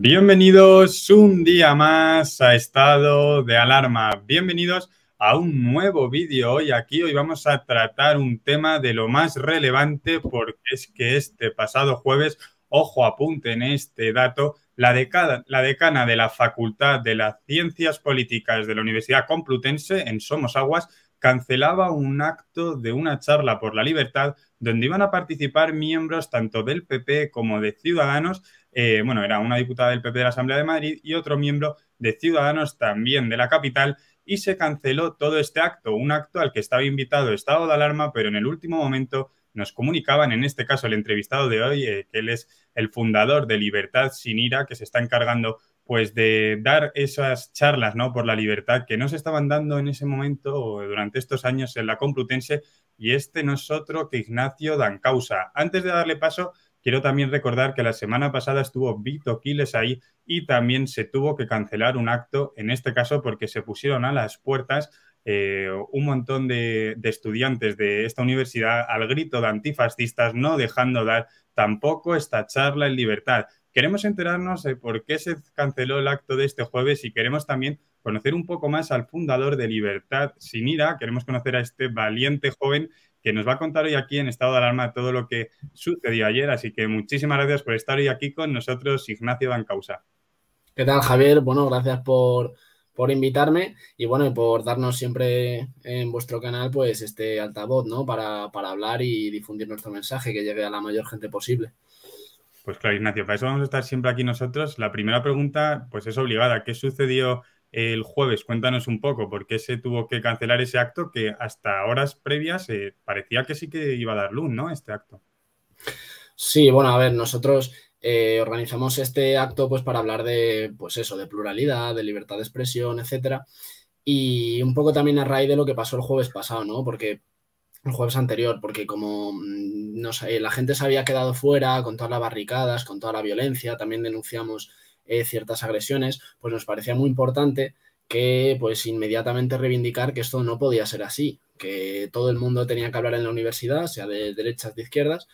Bienvenidos un día más a estado de alarma. Bienvenidos a un nuevo vídeo hoy aquí. Hoy vamos a tratar un tema de lo más relevante porque es que este pasado jueves, ojo, apunte en este dato, la decana, la decana de la Facultad de las Ciencias Políticas de la Universidad Complutense en Somos Aguas cancelaba un acto de una charla por la libertad donde iban a participar miembros tanto del PP como de Ciudadanos. Eh, bueno, era una diputada del PP de la Asamblea de Madrid y otro miembro de Ciudadanos también de la capital. Y se canceló todo este acto, un acto al que estaba invitado estado de alarma, pero en el último momento nos comunicaban, en este caso el entrevistado de hoy, eh, que él es el fundador de Libertad sin Ira, que se está encargando pues de dar esas charlas ¿no? por la libertad que no se estaban dando en ese momento o durante estos años en la Complutense y este no es otro que Ignacio Dancausa. Antes de darle paso, quiero también recordar que la semana pasada estuvo Vito Quiles ahí y también se tuvo que cancelar un acto, en este caso porque se pusieron a las puertas eh, un montón de, estudiantes de esta universidad al grito de antifascistas, no dejando dar tampoco esta charla en libertad. Queremos enterarnos de por qué se canceló el acto de este jueves y queremos también conocer un poco más al fundador de Libertad Sin Ira. Queremos conocer a este valiente joven que nos va a contar hoy aquí en estado de alarma todo lo que sucedió ayer. Así que muchísimas gracias por estar hoy aquí con nosotros, Ignacio Dancausa. ¿Qué tal, Javier? Bueno, gracias por, invitarme y bueno, por darnos siempre en vuestro canal pues este altavoz, ¿no? para hablar y difundir nuestro mensaje que llegue a la mayor gente posible. Pues claro, Ignacio, para eso vamos a estar siempre aquí nosotros. La primera pregunta, pues es obligada. ¿Qué sucedió el jueves? Cuéntanos un poco, ¿por qué se tuvo que cancelar ese acto que hasta horas previas eh, parecía que sí que iba a dar luz, ¿no? Este acto. Sí, bueno, a ver, nosotros eh, organizamos este acto pues para hablar de, pues eso, de pluralidad, de libertad de expresión, etcétera. Y un poco también a raíz de lo que pasó el jueves pasado, ¿no? Porque el jueves anterior, porque como mm, la gente se había quedado fuera con todas las barricadas, con toda la violencia, también denunciamos eh, ciertas agresiones, pues nos parecía muy importante que pues inmediatamente reivindicar que esto no podía ser así, que todo el mundo tenía que hablar en la universidad, sea de derechas, de izquierdas,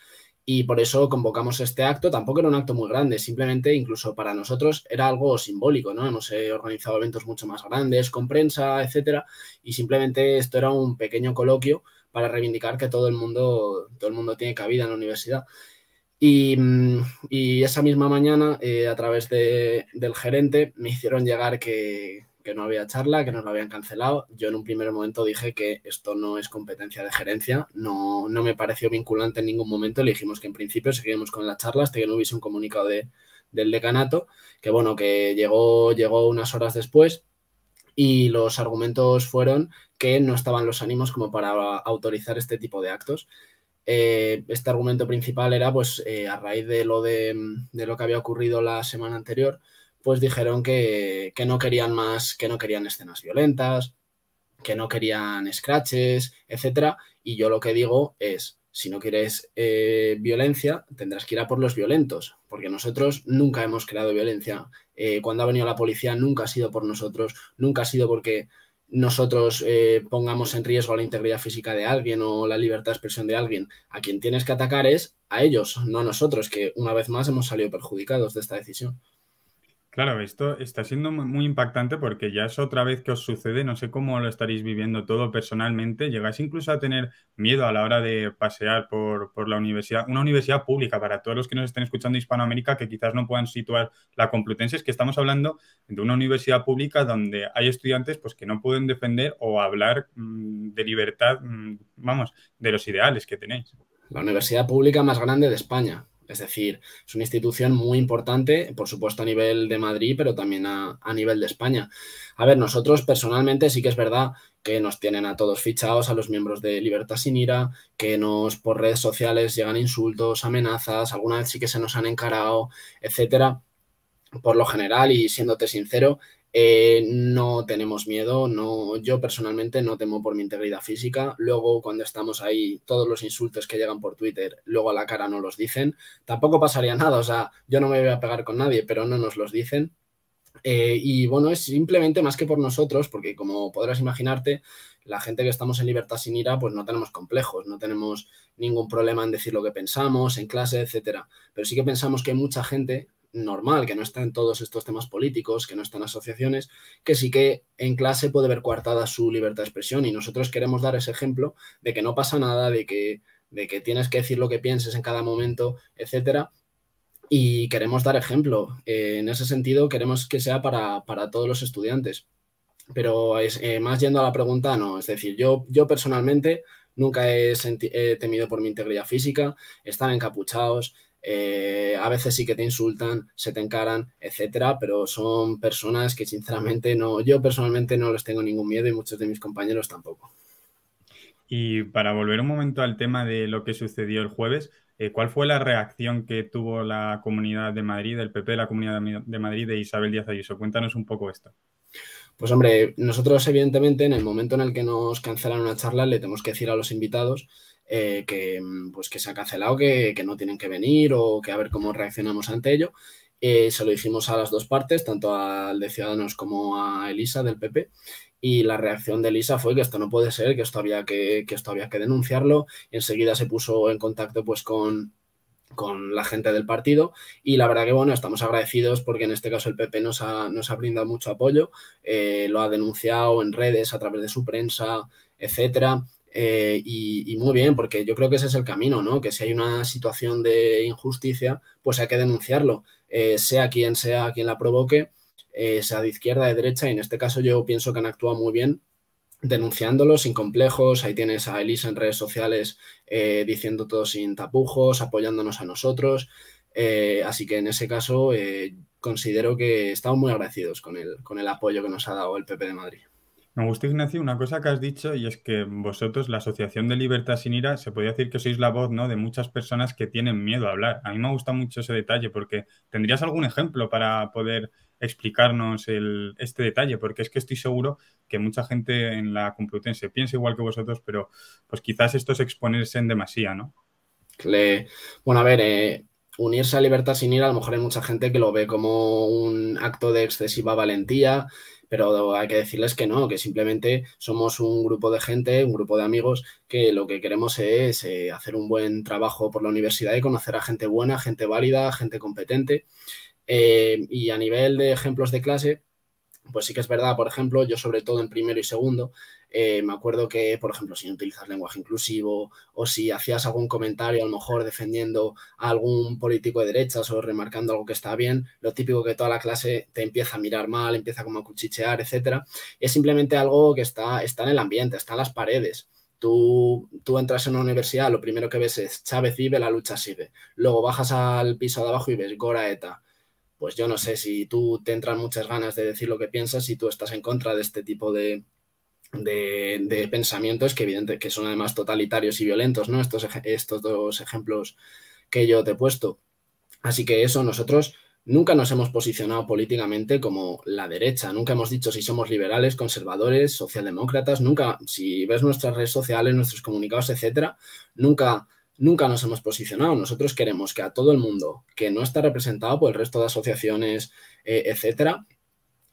y por eso convocamos este acto. Tampoco era un acto muy grande, simplemente incluso para nosotros era algo simbólico, ¿no? Hemos eh, organizado eventos mucho más grandes, con prensa, etcétera, y simplemente esto era un pequeño coloquio para reivindicar que todo el mundo, todo el mundo tiene cabida en la universidad. Y, mm, esa misma mañana, eh, a través del gerente, me hicieron llegar que, no había charla, que nos lo habían cancelado. Yo en un primer momento dije que esto no es competencia de gerencia, no, no me pareció vinculante en ningún momento. Le dijimos que en principio seguimos con la charla hasta que no hubiese un comunicado del decanato, que bueno, que llegó, llegó unas horas después y los argumentos fueron que no estaban los ánimos como para autorizar este tipo de actos. Eh, este argumento principal era, pues, eh, a raíz de lo, de, lo que había ocurrido la semana anterior, pues dijeron que, no querían más, que no querían escenas violentas, que no querían scratches, etc. Y yo lo que digo es, si no quieres eh, violencia, tendrás que ir a por los violentos, porque nosotros nunca hemos creado violencia. Eh, cuando ha venido la policía, nunca ha sido por nosotros, nunca ha sido porque nosotros eh, pongamos en riesgo la integridad física de alguien o la libertad de expresión de alguien. A quien tienes que atacar es a ellos, no a nosotros, que una vez más hemos salido perjudicados de esta decisión. Claro, esto está siendo muy impactante porque ya es otra vez que os sucede, no sé cómo lo estaréis viviendo todo personalmente, llegáis incluso a tener miedo a la hora de pasear por, la universidad, una universidad pública para todos los que nos estén escuchando de Hispanoamérica que quizás no puedan situar la Complutense, es que estamos hablando de una universidad pública donde hay estudiantes pues, que no pueden defender o hablar mm, de libertad, mm, vamos, de los ideales que tenéis. La universidad pública más grande de España. Es decir, es una institución muy importante, por supuesto a nivel de Madrid, pero también a, nivel de España. A ver, nosotros personalmente sí que es verdad que nos tienen a todos fichados, a los miembros de Libertad Sin Ira, que nos por redes sociales llegan insultos, amenazas, alguna vez sí que se nos han encarado, etcétera. Por lo general, y siéndote sincero, eh, no tenemos miedo, no, yo personalmente no temo por mi integridad física. Luego, cuando estamos ahí, todos los insultos que llegan por Twitter, luego a la cara no los dicen. Tampoco pasaría nada, o sea, yo no me voy a pegar con nadie, pero no nos los dicen. Eh, y bueno, es simplemente más que por nosotros, porque como podrás imaginarte, la gente que estamos en libertad sin ira, pues no tenemos complejos, no tenemos ningún problema en decir lo que pensamos, en clase, etcétera. Pero sí que pensamos que mucha gente normal, que no está en todos estos temas políticos, que no está asociaciones, que sí que en clase puede ver coartada su libertad de expresión. Y nosotros queremos dar ese ejemplo de que no pasa nada, de que, de que tienes que decir lo que pienses en cada momento, etcétera. Y queremos dar ejemplo. Eh, en ese sentido, queremos que sea para, todos los estudiantes. Pero es, eh, más yendo a la pregunta, no. Es decir, yo, yo personalmente nunca he, he temido por mi integridad física, están encapuchados, eh, a veces sí que te insultan, se te encaran, etcétera, pero son personas que sinceramente no, yo personalmente no les tengo ningún miedo y muchos de mis compañeros tampoco. Y para volver un momento al tema de lo que sucedió el jueves, eh, ¿cuál fue la reacción que tuvo la Comunidad de Madrid, el PP, de la Comunidad de Madrid de Isabel Díaz Ayuso? Cuéntanos un poco esto. Pues hombre, nosotros evidentemente en el momento en el que nos cancelan una charla le tenemos que decir a los invitados eh, que, mm, pues que se ha cancelado, que, no tienen que venir o que a ver cómo reaccionamos ante ello. Eh, se lo dijimos a las dos partes, tanto al de Ciudadanos como a Elisa del PP, y la reacción de Elisa fue que esto no puede ser, que esto había que, esto había que denunciarlo. Enseguida se puso en contacto pues con con la gente del partido y la verdad que bueno, estamos agradecidos porque en este caso el PP nos ha, nos ha brindado mucho apoyo, eh, lo ha denunciado en redes, a través de su prensa, etcétera. Eh, y, muy bien, porque yo creo que ese es el camino, ¿no? Que si hay una situación de injusticia, pues hay que denunciarlo, eh, sea quien sea quien la provoque, eh, sea de izquierda, de derecha, y en este caso yo pienso que han actuado muy bien denunciándolo sin complejos, ahí tienes a Elisa en redes sociales diciendo todo sin tapujos, apoyándonos a nosotros, así que en ese caso considero que estamos muy agradecidos con el, con el apoyo que nos ha dado el PP de Madrid. Me gusta, Ignacio, una cosa que has dicho y es que vosotros, la Asociación de Libertad Sin Ira, se podría decir que sois la voz ¿no? de muchas personas que tienen miedo a hablar. A mí me gusta mucho ese detalle porque tendrías algún ejemplo para poder explicarnos este detalle, porque es que estoy seguro que mucha gente en la Complutense piensa igual que vosotros, pero pues quizás esto es exponerse en demasía, ¿no? Bueno, a ver, eh, unirse a Libertad Sin Ira, a lo mejor hay mucha gente que lo ve como un acto de excesiva valentía pero hay que decirles que no, que simplemente somos un grupo de gente, un grupo de amigos que lo que queremos es eh, hacer un buen trabajo por la universidad y conocer a gente buena, gente válida, gente competente. Eh, y a nivel de ejemplos de clase, pues sí que es verdad, por ejemplo, yo sobre todo en primero y segundo, eh, me acuerdo que, por ejemplo, si utilizas lenguaje inclusivo o si hacías algún comentario, a lo mejor defendiendo a algún político de derechas o remarcando algo que está bien, lo típico que toda la clase te empieza a mirar mal, empieza como a cuchichear, etcétera. Es simplemente algo que está, está en el ambiente, está en las paredes. Tú, tú, entras en una universidad, lo primero que ves es Chávez vive, la lucha sigue. Luego bajas al piso de abajo y ves Gora ETA pues yo no sé si tú te entran muchas ganas de decir lo que piensas y tú estás en contra de este tipo de, de, pensamientos que evidente que son además totalitarios y violentos, ¿no? Estos, estos dos ejemplos que yo te he puesto. Así que eso nosotros nunca nos hemos posicionado políticamente como la derecha, nunca hemos dicho si somos liberales, conservadores, socialdemócratas, nunca, si ves nuestras redes sociales, nuestros comunicados, etcétera, nunca nunca nos hemos posicionado. Nosotros queremos que a todo el mundo que no está representado por el resto de asociaciones, eh, etcétera,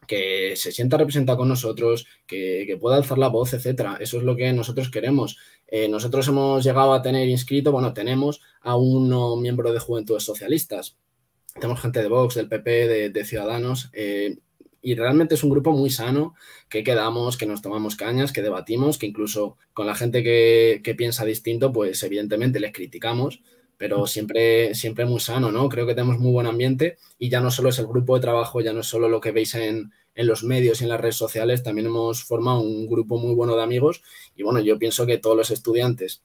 que se sienta representado con nosotros, que, pueda alzar la voz, etcétera. Eso es lo que nosotros queremos. Eh, nosotros hemos llegado a tener inscrito, bueno, tenemos a un miembro de Juventudes Socialistas. Tenemos gente de Vox, del PP, de, Ciudadanos. Eh, y realmente es un grupo muy sano, que quedamos, que nos tomamos cañas, que debatimos, que incluso con la gente que, piensa distinto, pues evidentemente les criticamos, pero siempre, siempre muy sano, ¿no? Creo que tenemos muy buen ambiente y ya no solo es el grupo de trabajo, ya no es solo lo que veis en, en los medios y en las redes sociales, también hemos formado un grupo muy bueno de amigos y bueno, yo pienso que todos los estudiantes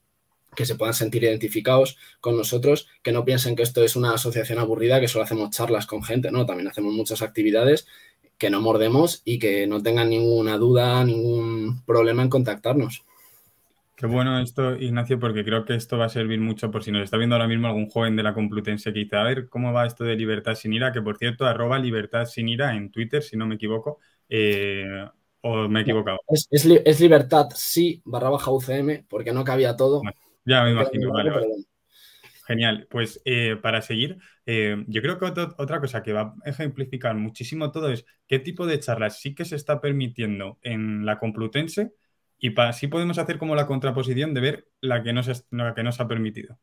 que se puedan sentir identificados con nosotros, que no piensen que esto es una asociación aburrida, que solo hacemos charlas con gente, ¿no? También hacemos muchas actividades que no mordemos y que no tengan ninguna duda, ningún problema en contactarnos. Qué bueno esto, Ignacio, porque creo que esto va a servir mucho por si nos está viendo ahora mismo algún joven de la Complutense que dice, a ver, ¿cómo va esto de Libertad Sin Ira? Que por cierto, arroba Libertad Sin Ira en Twitter, si no me equivoco, eh, o me he equivocado. Es, es Libertad Sí barra baja UCM, porque no cabía todo. Ya me imagino, vale, vale. Genial, pues eh, para seguir, eh, yo creo que otra cosa que va a ejemplificar muchísimo todo es qué tipo de charlas sí que se está permitiendo en la Complutense y así podemos hacer como la contraposición de ver la que no la que nos ha permitido.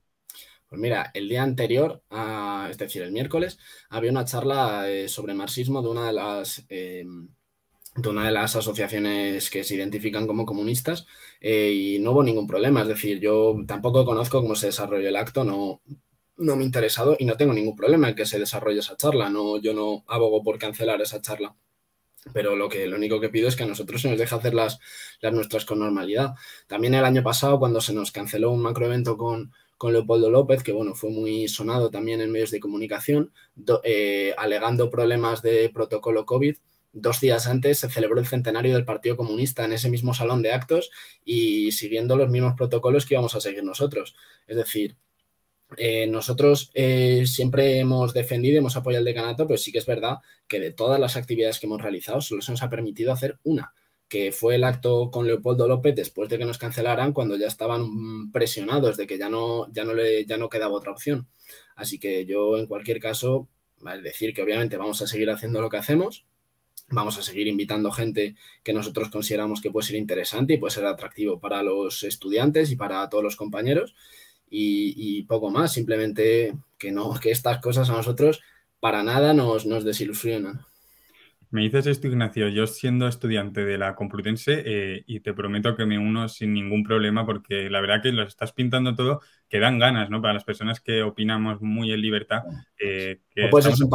Pues mira, el día anterior, ah, es decir, el miércoles, había una charla eh, sobre marxismo de una de las em, de una de las asociaciones que se identifican como comunistas eh, y no hubo ningún problema. Es decir, yo tampoco conozco cómo se desarrolló el acto, no, no me he interesado y no tengo ningún problema en que se desarrolle esa charla. No, yo no abogo por cancelar esa charla. Pero lo, que, lo único que pido es que a nosotros se nos deje hacer las, nuestras con normalidad. También el año pasado, cuando se nos canceló un macroevento con, con Leopoldo López, que bueno, fue muy sonado también en medios de comunicación, eh, alegando problemas de protocolo COVID, dos días antes se celebró el centenario del Partido Comunista en ese mismo salón de actos y siguiendo los mismos protocolos que íbamos a seguir nosotros. Es decir, eh, nosotros eh, siempre hemos defendido y hemos apoyado el decanato, pero sí que es verdad que de todas las actividades que hemos realizado solo se nos ha permitido hacer una, que fue el acto con Leopoldo López después de que nos cancelaran cuando ya estaban presionados de que ya no, ya no, le, ya no quedaba otra opción. Así que yo en cualquier caso, es decir que obviamente vamos a seguir haciendo lo que hacemos, vamos a seguir invitando gente que nosotros consideramos que puede ser interesante y puede ser atractivo para los estudiantes y para todos los compañeros. Y, poco más, simplemente que no, que estas cosas a nosotros para nada nos, desilusionan. Me dices esto, Ignacio, yo siendo estudiante de la Complutense eh, y te prometo que me uno sin ningún problema porque la verdad que lo estás pintando todo que dan ganas, ¿no? Para las personas que opinamos muy en libertad. Eh, pues, que o ser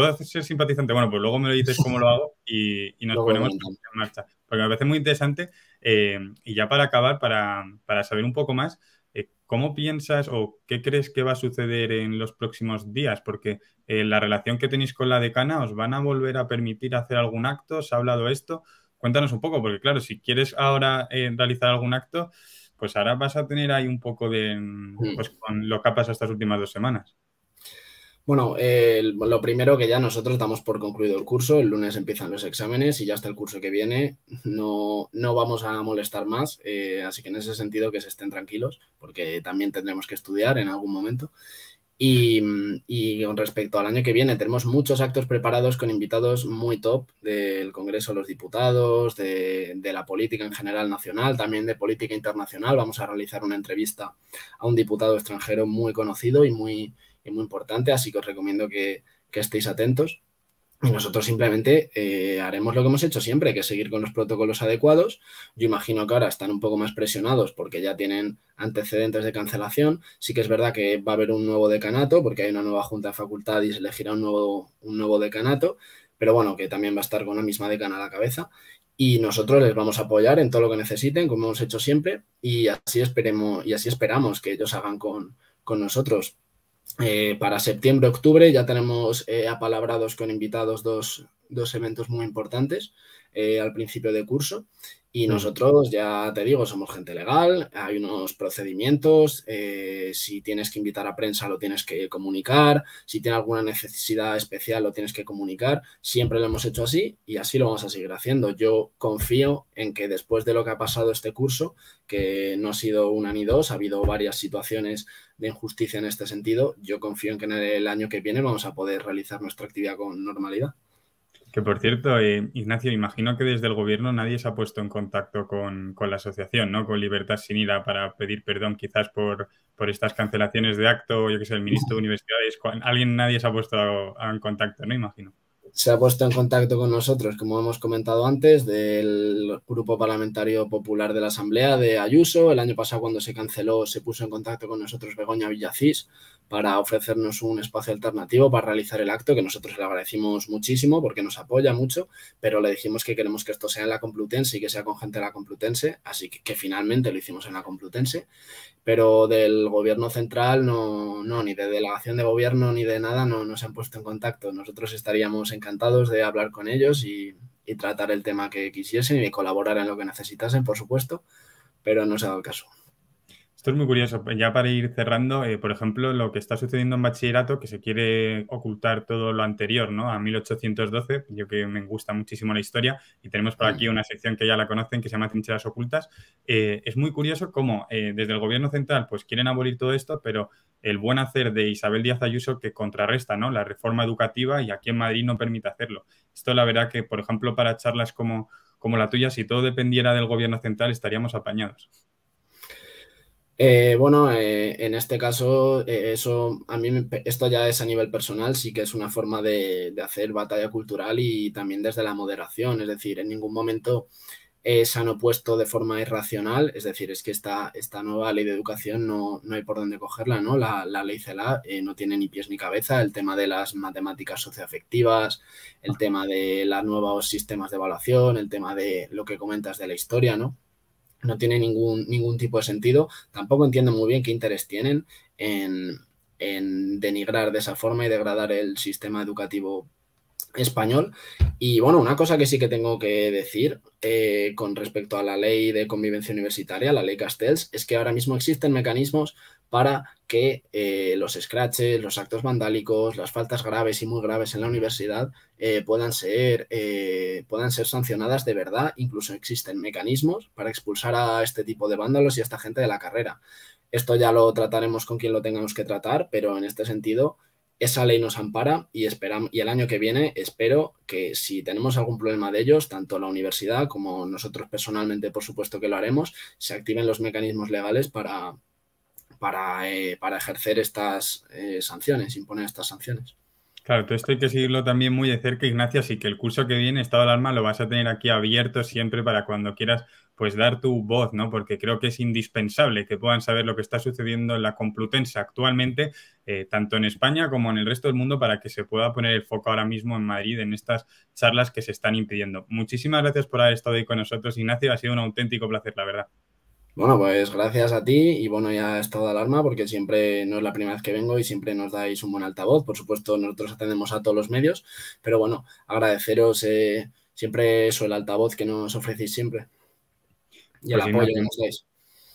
¿Puedo ser simpatizante? Bueno, pues luego me lo dices cómo lo hago y, nos ponemos en marcha. Porque me parece muy interesante. Eh, y ya para acabar, para, saber un poco más, eh, ¿cómo piensas o qué crees que va a suceder en los próximos días? Porque eh, la relación que tenéis con la decana, ¿os van a volver a permitir hacer algún acto? ¿Se ha hablado esto? Cuéntanos un poco, porque claro, si quieres ahora realizar algún acto, pues ahora vas a tener ahí un poco de, mm, pues con lo que ha pasado estas últimas dos semanas. Bueno, lo primero que ya nosotros damos por concluido el curso, el lunes empiezan los exámenes y ya hasta el curso que viene no, no vamos a molestar más, eh, así que en ese sentido que se estén tranquilos, porque también tendremos que estudiar en algún momento. Mm, y, con respecto al año que viene, tenemos muchos actos preparados con invitados muy top del Congreso de los Diputados, de, la política en general nacional, también de política internacional. Vamos a realizar una entrevista a un diputado extranjero muy conocido y muy, muy importante, así que os recomiendo que estéis atentos. Y nosotros simplemente eh, haremos lo que hemos hecho siempre, que es seguir con los protocolos adecuados. Yo imagino que ahora están un poco más presionados porque ya tienen antecedentes de cancelación. Sí que es verdad que va a haber un nuevo decanato porque hay una nueva junta de facultad y se elegirá un nuevo, un nuevo decanato, pero bueno, que también va a estar con la misma decana a la cabeza. Y nosotros les vamos a apoyar en todo lo que necesiten, como hemos hecho siempre, y así esperemos, y así esperamos que ellos hagan con, con nosotros. Eh, para septiembre, octubre ya tenemos eh, apalabrados con invitados dos, dos, eventos muy importantes eh, al principio de curso y mm. nosotros, ya te digo, somos gente legal, hay unos procedimientos, eh, si tienes que invitar a prensa lo tienes que comunicar, si tiene alguna necesidad especial lo tienes que comunicar, siempre lo hemos hecho así y así lo vamos a seguir haciendo. Yo confío en que después de lo que ha pasado este curso, que no ha sido una ni dos, ha habido varias situaciones de injusticia en este sentido, yo confío en que en el año que viene vamos a poder realizar nuestra actividad con normalidad. Que por cierto, eh, Ignacio, imagino que desde el gobierno nadie se ha puesto en contacto con, la asociación, ¿no? Con Libertad Sin Ira para pedir perdón quizás por, estas cancelaciones de acto, yo que sé, el ministro de Universidades, alguien, nadie se ha puesto en contacto, ¿no? Imagino. Se ha puesto en contacto con nosotros, como hemos comentado antes, del Grupo Parlamentario Popular de la Asamblea de Ayuso. El año pasado, cuando se canceló, se puso en contacto con nosotros Begoña Villacís para ofrecernos un espacio alternativo para realizar el acto, que nosotros le agradecimos muchísimo porque nos apoya mucho, pero le dijimos que queremos que esto sea en la Complutense y que sea con gente de la Complutense, así que, finalmente lo hicimos en la Complutense, pero del gobierno central no, no ni de delegación de gobierno ni de nada no, nos han puesto en contacto. Nosotros estaríamos encantados de hablar con ellos y, y tratar el tema que quisiesen y colaborar en lo que necesitasen, por supuesto, pero no se ha dado el caso. Esto es muy curioso. Ya para ir cerrando, eh, por ejemplo, lo que está sucediendo en bachillerato, que se quiere ocultar todo lo anterior, A 1812, yo que me gusta muchísimo la historia, y tenemos por aquí mm. una sección que ya la conocen, que se llama Trincheras Ocultas. Eh, es muy curioso cómo eh, desde el gobierno central pues quieren abolir todo esto, pero el buen hacer de Isabel Díaz Ayuso que contrarresta ¿no? la reforma educativa y aquí en Madrid no permite hacerlo. Esto la verdad que, por ejemplo, para charlas como, como la tuya, si todo dependiera del gobierno central, estaríamos apañados. Eh, bueno, eh, en este caso, eh, eso a mí esto ya es a nivel personal, sí que es una forma de, hacer batalla cultural y también desde la moderación, es decir, en ningún momento se han opuesto de forma irracional, es decir, es que esta, esta nueva ley de educación no, hay por dónde cogerla, ¿no? La, la ley CELA no tiene ni pies ni cabeza, el tema de las matemáticas socioafectivas, el tema de los nuevos sistemas de evaluación, el tema de lo que comentas de la historia, ¿no? No tiene ningún, ningún tipo de sentido. Tampoco entiendo muy bien qué interés tienen en, en denigrar de esa forma y degradar el sistema educativo español. Y bueno, una cosa que sí que tengo que decir eh, con respecto a la ley de convivencia universitaria, la ley Castells, es que ahora mismo existen mecanismos para que eh, los scratches, los actos vandálicos, las faltas graves y muy graves en la universidad eh, puedan, ser, puedan ser sancionadas de verdad. Incluso existen mecanismos para expulsar a este tipo de vándalos y a esta gente de la carrera. Esto ya lo trataremos con quien lo tengamos que tratar, pero en este sentido esa ley nos ampara y, esperamos, y el año que viene espero que si tenemos algún problema de ellos, tanto la universidad como nosotros personalmente, por supuesto que lo haremos, se activen los mecanismos legales para, para, eh, ejercer estas eh, sanciones, imponer estas sanciones. Claro, todo esto hay que seguirlo también muy de cerca, Ignacio, así que el curso que viene, Estado del Alma, lo vas a tener aquí abierto siempre para cuando quieras, pues dar tu voz, ¿no? Porque creo que es indispensable que puedan saber lo que está sucediendo en la Complutense actualmente, eh, tanto en España como en el resto del mundo, para que se pueda poner el foco ahora mismo en Madrid en estas charlas que se están impidiendo. Muchísimas gracias por haber estado ahí con nosotros, Ignacio, ha sido un auténtico placer, la verdad. Bueno, pues gracias a ti y bueno, ya ha estado de alarma porque siempre no es la primera vez que vengo y siempre nos dais un buen altavoz. Por supuesto, nosotros atendemos a todos los medios, pero bueno, agradeceros eh, siempre eso, el altavoz que nos ofrecéis siempre y el pues apoyo que nos dais.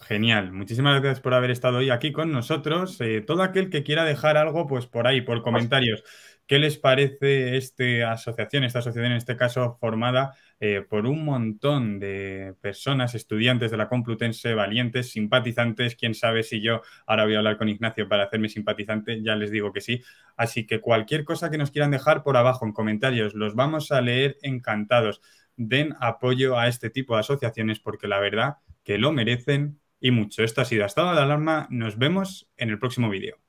Genial, muchísimas gracias por haber estado hoy aquí con nosotros. Eh, todo aquel que quiera dejar algo, pues por ahí, por comentarios, ¿qué les parece esta asociación, esta asociación en este caso formada eh, por un montón de personas, estudiantes de la Complutense, valientes, simpatizantes, quién sabe si yo ahora voy a hablar con Ignacio para hacerme simpatizante, ya les digo que sí. Así que cualquier cosa que nos quieran dejar por abajo en comentarios, los vamos a leer encantados. Den apoyo a este tipo de asociaciones porque la verdad que lo merecen y mucho. Esto ha sido Estado de Alarma. Nos vemos en el próximo vídeo.